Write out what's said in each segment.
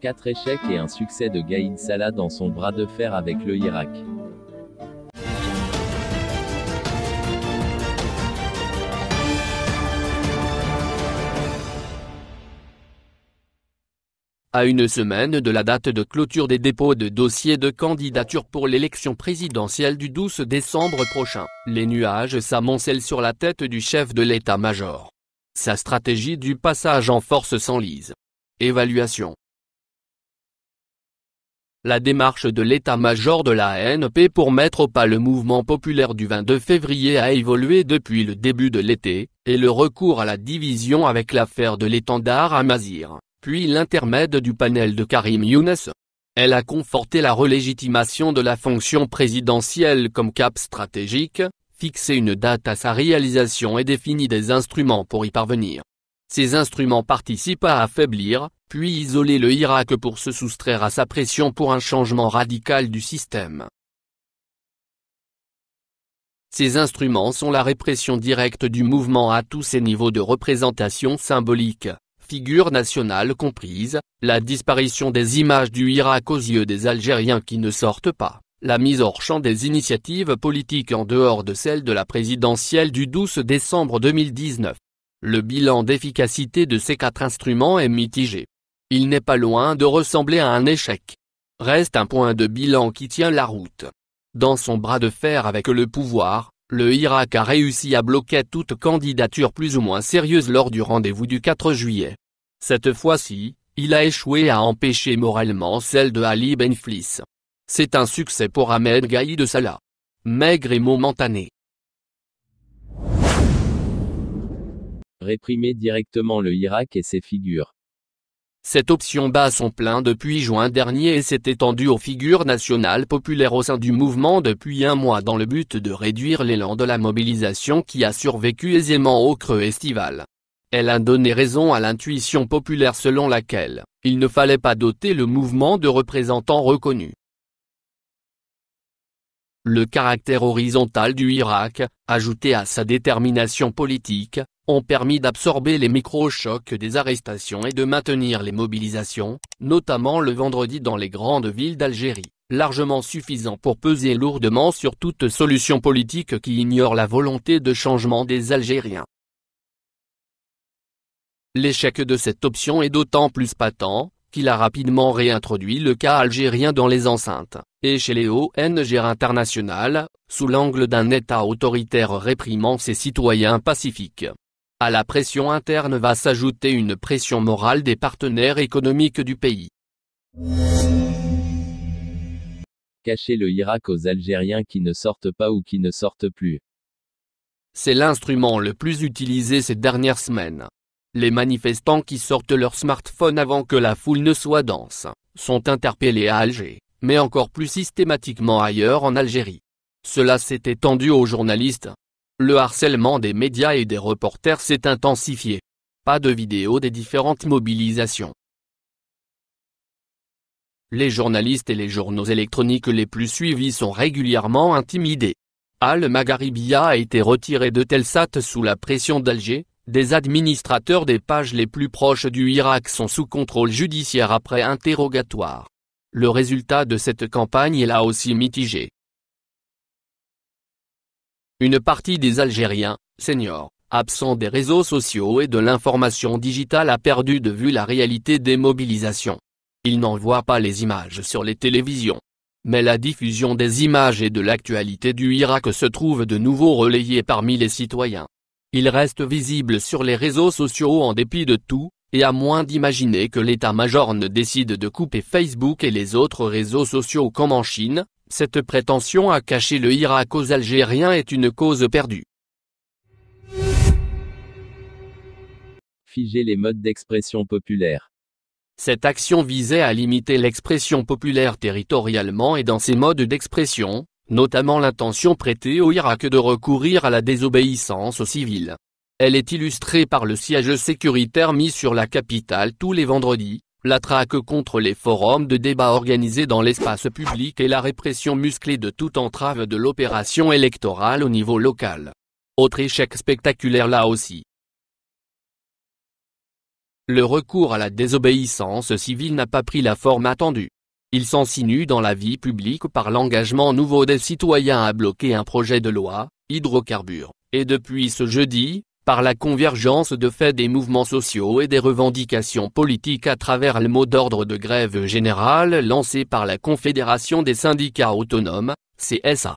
4 échecs et un succès de Gaïd Salah dans son bras de fer avec le Irak. À une semaine de la date de clôture des dépôts de dossiers de candidature pour l'élection présidentielle du 12 décembre prochain, les nuages s'amoncellent sur la tête du chef de l'état-major. Sa stratégie du passage en force s'enlise. Évaluation la démarche de l'état-major de la NP pour mettre au pas le mouvement populaire du 22 février a évolué depuis le début de l'été, et le recours à la division avec l'affaire de l'étendard à Mazir, puis l'intermède du panel de Karim Younes. Elle a conforté la relégitimation de la fonction présidentielle comme cap stratégique, fixé une date à sa réalisation et défini des instruments pour y parvenir. Ces instruments participent à affaiblir, puis isoler le Irak pour se soustraire à sa pression pour un changement radical du système. Ces instruments sont la répression directe du mouvement à tous ses niveaux de représentation symbolique, figure nationale comprise, la disparition des images du Irak aux yeux des Algériens qui ne sortent pas, la mise hors champ des initiatives politiques en dehors de celle de la présidentielle du 12 décembre 2019. Le bilan d'efficacité de ces quatre instruments est mitigé. Il n'est pas loin de ressembler à un échec. Reste un point de bilan qui tient la route. Dans son bras de fer avec le pouvoir, le Irak a réussi à bloquer toute candidature plus ou moins sérieuse lors du rendez-vous du 4 juillet. Cette fois-ci, il a échoué à empêcher moralement celle de Ali Benflis. C'est un succès pour Ahmed Gaï de Salah. Maigre et momentané. Réprimer directement le Irak et ses figures. Cette option bat son plein depuis juin dernier et s'est étendue aux figures nationales populaires au sein du mouvement depuis un mois dans le but de réduire l'élan de la mobilisation qui a survécu aisément au creux estival. Elle a donné raison à l'intuition populaire selon laquelle, il ne fallait pas doter le mouvement de représentants reconnus. Le caractère horizontal du Irak, ajouté à sa détermination politique, ont permis d'absorber les micro-chocs des arrestations et de maintenir les mobilisations, notamment le vendredi dans les grandes villes d'Algérie, largement suffisant pour peser lourdement sur toute solution politique qui ignore la volonté de changement des Algériens. L'échec de cette option est d'autant plus patent, qu'il a rapidement réintroduit le cas algérien dans les enceintes, et chez les ONG internationales, sous l'angle d'un État autoritaire réprimant ses citoyens pacifiques. À la pression interne va s'ajouter une pression morale des partenaires économiques du pays. Cacher le Irak aux Algériens qui ne sortent pas ou qui ne sortent plus. C'est l'instrument le plus utilisé ces dernières semaines. Les manifestants qui sortent leur smartphone avant que la foule ne soit dense, sont interpellés à Alger, mais encore plus systématiquement ailleurs en Algérie. Cela s'est étendu aux journalistes, le harcèlement des médias et des reporters s'est intensifié. Pas de vidéos des différentes mobilisations. Les journalistes et les journaux électroniques les plus suivis sont régulièrement intimidés. Al Magharibia a été retiré de Telsat sous la pression d'Alger, des administrateurs des pages les plus proches du Irak sont sous contrôle judiciaire après interrogatoire. Le résultat de cette campagne est là aussi mitigé. Une partie des Algériens, seniors, absents des réseaux sociaux et de l'information digitale a perdu de vue la réalité des mobilisations. Ils n'en voient pas les images sur les télévisions. Mais la diffusion des images et de l'actualité du Irak se trouve de nouveau relayée parmi les citoyens. Il reste visible sur les réseaux sociaux en dépit de tout, et à moins d'imaginer que l'état-major ne décide de couper Facebook et les autres réseaux sociaux comme en Chine, cette prétention à cacher le Irak aux Algériens est une cause perdue. Figer les modes d'expression populaire. Cette action visait à limiter l'expression populaire territorialement et dans ses modes d'expression, notamment l'intention prêtée au Irak de recourir à la désobéissance civile. Elle est illustrée par le siège sécuritaire mis sur la capitale tous les vendredis, la traque contre les forums de débat organisés dans l'espace public et la répression musclée de toute entrave de l'opération électorale au niveau local. Autre échec spectaculaire là aussi. Le recours à la désobéissance civile n'a pas pris la forme attendue. Il s'insinue dans la vie publique par l'engagement nouveau des citoyens à bloquer un projet de loi, hydrocarbures, et depuis ce jeudi, par la convergence de faits des mouvements sociaux et des revendications politiques à travers le mot d'ordre de grève générale lancé par la Confédération des syndicats autonomes, CSA.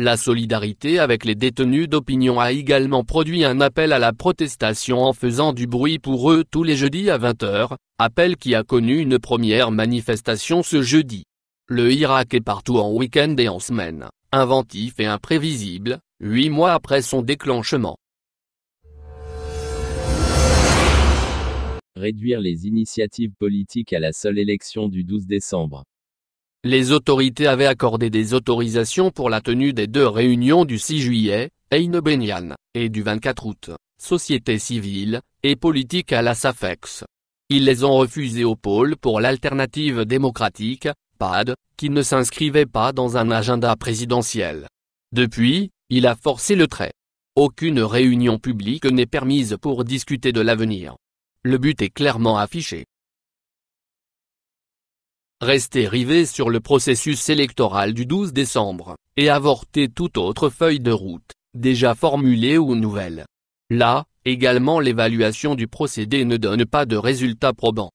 La solidarité avec les détenus d'opinion a également produit un appel à la protestation en faisant du bruit pour eux tous les jeudis à 20h, appel qui a connu une première manifestation ce jeudi. Le Irak est partout en week-end et en semaine, inventif et imprévisible, huit mois après son déclenchement. Réduire les initiatives politiques à la seule élection du 12 décembre. Les autorités avaient accordé des autorisations pour la tenue des deux réunions du 6 juillet, Einebenian, et du 24 août, société civile et politique à la SAFEX. Ils les ont refusées au pôle pour l'alternative démocratique, PAD, qui ne s'inscrivait pas dans un agenda présidentiel. Depuis, il a forcé le trait. Aucune réunion publique n'est permise pour discuter de l'avenir. Le but est clairement affiché. Rester rivé sur le processus électoral du 12 décembre, et avorter toute autre feuille de route, déjà formulée ou nouvelle. Là, également l'évaluation du procédé ne donne pas de résultats probants.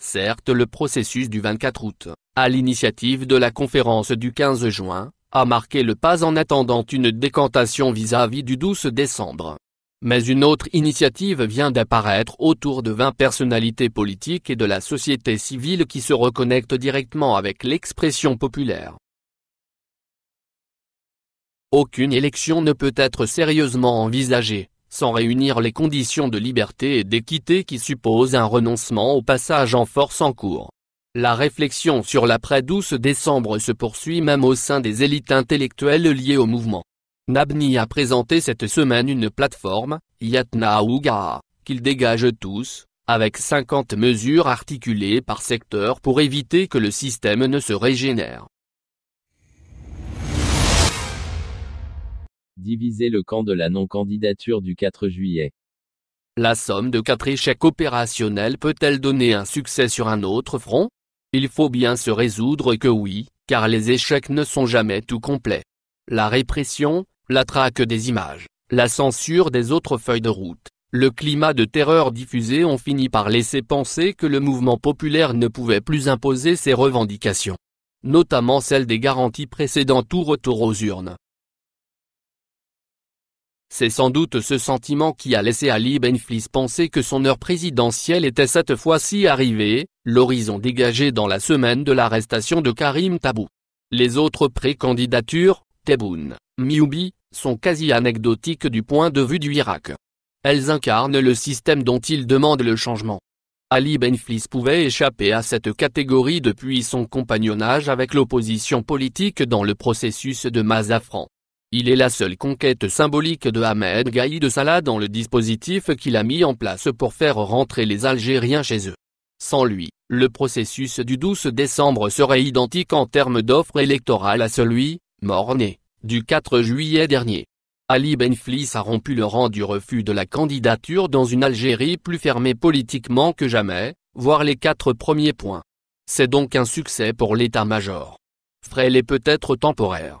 Certes le processus du 24 août, à l'initiative de la conférence du 15 juin, a marqué le pas en attendant une décantation vis-à-vis du 12 décembre. Mais une autre initiative vient d'apparaître autour de 20 personnalités politiques et de la société civile qui se reconnectent directement avec l'expression populaire. Aucune élection ne peut être sérieusement envisagée, sans réunir les conditions de liberté et d'équité qui supposent un renoncement au passage en force en cours. La réflexion sur l'après-12 décembre se poursuit même au sein des élites intellectuelles liées au mouvement. Nabni a présenté cette semaine une plateforme, Yatna Ouga, qu'il dégage tous, avec 50 mesures articulées par secteur pour éviter que le système ne se régénère. Diviser le camp de la non-candidature du 4 juillet. La somme de quatre échecs opérationnels peut-elle donner un succès sur un autre front il faut bien se résoudre que oui, car les échecs ne sont jamais tout complets. La répression, la traque des images, la censure des autres feuilles de route, le climat de terreur diffusé ont fini par laisser penser que le mouvement populaire ne pouvait plus imposer ses revendications. Notamment celles des garanties précédentes tout retour aux urnes. C'est sans doute ce sentiment qui a laissé Ali Benflis penser que son heure présidentielle était cette fois-ci arrivée, l'horizon dégagé dans la semaine de l'arrestation de Karim Tabou. Les autres pré-candidatures, Tebboune, Mioubi, sont quasi anecdotiques du point de vue du Irak. Elles incarnent le système dont ils demandent le changement. Ali Benflis pouvait échapper à cette catégorie depuis son compagnonnage avec l'opposition politique dans le processus de Mazafran. Il est la seule conquête symbolique de Ahmed Gaïd Salah dans le dispositif qu'il a mis en place pour faire rentrer les Algériens chez eux. Sans lui, le processus du 12 décembre serait identique en termes d'offre électorale à celui, mort-né, du 4 juillet dernier. Ali Benflis a rompu le rang du refus de la candidature dans une Algérie plus fermée politiquement que jamais, voire les quatre premiers points. C'est donc un succès pour l'état-major. Frêle est peut-être temporaire